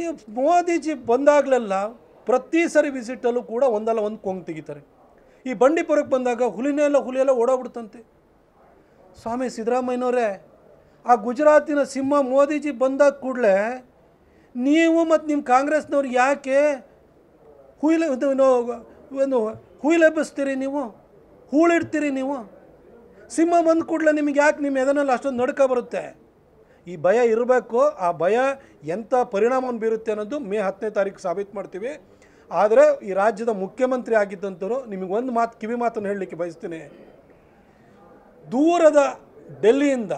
ಈ ಮೋದಿಜಿ ಬಂದಾಗಲೆಲ್ಲ ಪ್ರತಿ ಸರಿ ವಿಸಿಟಲ್ಲೂ ಕೂಡ ಒಂದಲ್ಲ ಒಂದು ಕೊಂಗ್ ತೆಗಿತಾರೆ ಈ ಬಂಡೀಪುರಕ್ಕೆ ಬಂದಾಗ ಹುಲಿನೆಲ್ಲ ಹುಲಿಯೆಲ್ಲ ಓಡೋಗ್ಬಿಡ್ತಂತೆ ಸ್ವಾಮಿ ಸಿದ್ದರಾಮಯ್ಯನವರೇ ಆ ಗುಜರಾತಿನ ಸಿಂಹ ಮೋದಿಜಿ ಬಂದಾಗ ಕೂಡಲೇ ನೀವು ಮತ್ತು ನಿಮ್ಮ ಕಾಂಗ್ರೆಸ್ನವ್ರು ಯಾಕೆ ಹುಯಿಲೆ ಏನು ಹುಯಿಲೆಬ್ಬಿಸ್ತೀರಿ ನೀವು ಹೂಳಿಡ್ತೀರಿ ನೀವು ಸಿಂಹ ಬಂದ ಕೂಡಲೇ ನಿಮಗೆ ಯಾಕೆ ನಿಮ್ಮ ಎದನಲ್ಲಿ ಅಷ್ಟೊಂದು ನಡ್ಕೋ ಬರುತ್ತೆ ಈ ಭಯ ಇರಬೇಕು ಆ ಭಯ ಎಂಥ ಪರಿಣಾಮವನ್ನು ಬೀರುತ್ತೆ ಅನ್ನೋದು ಮೇ ಹತ್ತನೇ ತಾರೀಕು ಸಾಬೀತು ಮಾಡ್ತೀವಿ ಆದರೆ ಈ ರಾಜ್ಯದ ಮುಖ್ಯಮಂತ್ರಿ ಆಗಿದ್ದಂಥವ್ರು ನಿಮಗೊಂದು ಮಾತು ಕಿವಿ ಮಾತನ್ನು ಹೇಳಲಿಕ್ಕೆ ಬಯಸ್ತೀನಿ ದೂರದ ಡೆಲ್ಲಿಯಿಂದ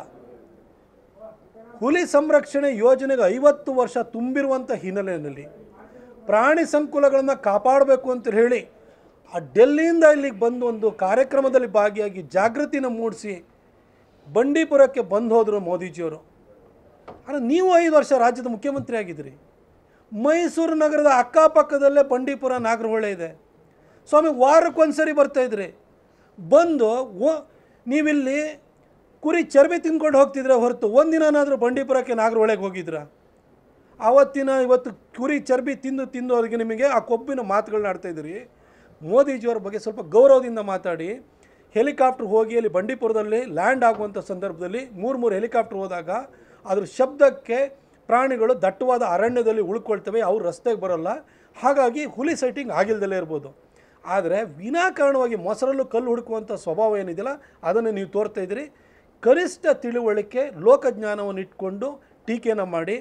ಹುಲಿ ಸಂರಕ್ಷಣೆ ಯೋಜನೆಗೆ ಐವತ್ತು ವರ್ಷ ತುಂಬಿರುವಂಥ ಹಿನ್ನೆಲೆಯಲ್ಲಿ ಪ್ರಾಣಿ ಸಂಕುಲಗಳನ್ನು ಕಾಪಾಡಬೇಕು ಅಂತ ಹೇಳಿ ಆ ಡೆಲ್ಲಿಯಿಂದ ಇಲ್ಲಿಗೆ ಬಂದು ಒಂದು ಕಾರ್ಯಕ್ರಮದಲ್ಲಿ ಭಾಗಿಯಾಗಿ ಜಾಗೃತಿನ ಮೂಡಿಸಿ ಬಂಡೀಪುರಕ್ಕೆ ಬಂದು ಹೋದರು ಮೋದಿಜಿಯವರು ಆದರೆ ನೀವು ಐದು ವರ್ಷ ರಾಜ್ಯದ ಮುಖ್ಯಮಂತ್ರಿ ಆಗಿದ್ರಿ ಮೈಸೂರು ನಗರದ ಅಕ್ಕಪಕ್ಕದಲ್ಲೇ ಬಂಡೀಪುರ ನಾಗರಹೊಳೆ ಇದೆ ಸ್ವಾಮಿ ವಾರಕ್ಕೊಂದ್ಸರಿ ಬರ್ತಾಯಿದ್ರಿ ಬಂದು ಓ ನೀವಿಲ್ಲಿ ಕುರಿ ಚರ್ಬಿ ತಿನ್ಕೊಂಡು ಹೋಗ್ತಿದ್ರೆ ಹೊರತು ಒಂದಿನಾದರೂ ಬಂಡೀಪುರಕ್ಕೆ ನಾಗರಹೊಳೆಗೆ ಹೋಗಿದ್ರ ಆವತ್ತಿನ ಇವತ್ತು ಕುರಿ ಚರ್ಬಿ ತಿಂದು ತಿಂದು ಅವ್ರಿಗೆ ನಿಮಗೆ ಆ ಕೊಬ್ಬಿನ ಮಾತುಗಳನ್ನ ಆಡ್ತಾಯಿದ್ರಿ ಮೋದಿಜಿಯವರ ಬಗ್ಗೆ ಸ್ವಲ್ಪ ಗೌರವದಿಂದ ಮಾತಾಡಿ ಹೆಲಿಕಾಪ್ಟರ್ ಹೋಗಿ ಅಲ್ಲಿ ಬಂಡೀಪುರದಲ್ಲಿ ಲ್ಯಾಂಡ್ ಆಗುವಂಥ ಸಂದರ್ಭದಲ್ಲಿ ಮೂರು ಮೂರು ಹೆಲಿಕಾಪ್ಟರ್ ಹೋದಾಗ ಅದ್ರ ಶಬ್ದಕ್ಕೆ ಪ್ರಾಣಿಗಳು ದಟ್ಟವಾದ ಅರಣ್ಯದಲ್ಲಿ ಉಳ್ಕೊಳ್ತವೆ ಅವ್ರು ರಸ್ತೆಗೆ ಬರೋಲ್ಲ ಹಾಗಾಗಿ ಹುಲಿ ಸೈಟಿಂಗ್ ಆಗಿಲ್ಲದಲ್ಲೇ ಇರ್ಬೋದು ಆದರೆ ವಿನಾಕಾರಣವಾಗಿ ಮೊಸರಲ್ಲೂ ಕಲ್ಲು ಹುಡುಕುವಂಥ ಸ್ವಭಾವ ಏನಿದೆಯಲ್ಲ ಅದನ್ನು ನೀವು ತೋರ್ತಾ ಇದ್ದೀರಿ ಕನಿಷ್ಠ ತಿಳುವಳಿಕೆ ಲೋಕಜ್ಞಾನವನ್ನು ಇಟ್ಕೊಂಡು ಟೀಕೆಯನ್ನು ಮಾಡಿ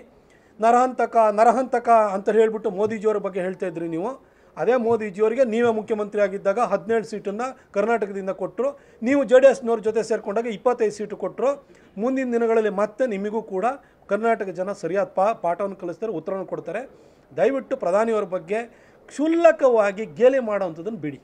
ನರಹಂತಕ ನರಹಂತಕ ಅಂತ ಹೇಳಿಬಿಟ್ಟು ಮೋದಿಜಿಯವ್ರ ಬಗ್ಗೆ ಹೇಳ್ತಾ ಇದ್ರಿ ನೀವು ಅದೇ ಮೋದಿಜಿಯವರಿಗೆ ನೀವೇ ಮುಖ್ಯಮಂತ್ರಿ ಆಗಿದ್ದಾಗ ಹದಿನೇಳು ಸೀಟನ್ನು ಕರ್ನಾಟಕದಿಂದ ಕೊಟ್ಟರು ನೀವು ಜೆ ಡಿ ಎಸ್ನವ್ರ ಜೊತೆ ಸೇರಿಕೊಂಡಾಗ ಇಪ್ಪತ್ತೈದು ಸೀಟು ಕೊಟ್ಟರು ಮುಂದಿನ ದಿನಗಳಲ್ಲಿ ಮತ್ತೆ ನಿಮಗೂ ಕೂಡ ಕರ್ನಾಟಕ ಜನ ಸರಿಯಾದ ಪಾ ಪಾಠವನ್ನು ಕಲಿಸ್ತಾರೆ ಉತ್ತರವನ್ನು ಕೊಡ್ತಾರೆ ದಯವಿಟ್ಟು ಪ್ರಧಾನಿಯವರ ಬಗ್ಗೆ ಕ್ಷುಲ್ಲಕವಾಗಿ ಗೇಲಿ ಮಾಡೋವಂಥದ್ದನ್ನು ಬಿಡಿ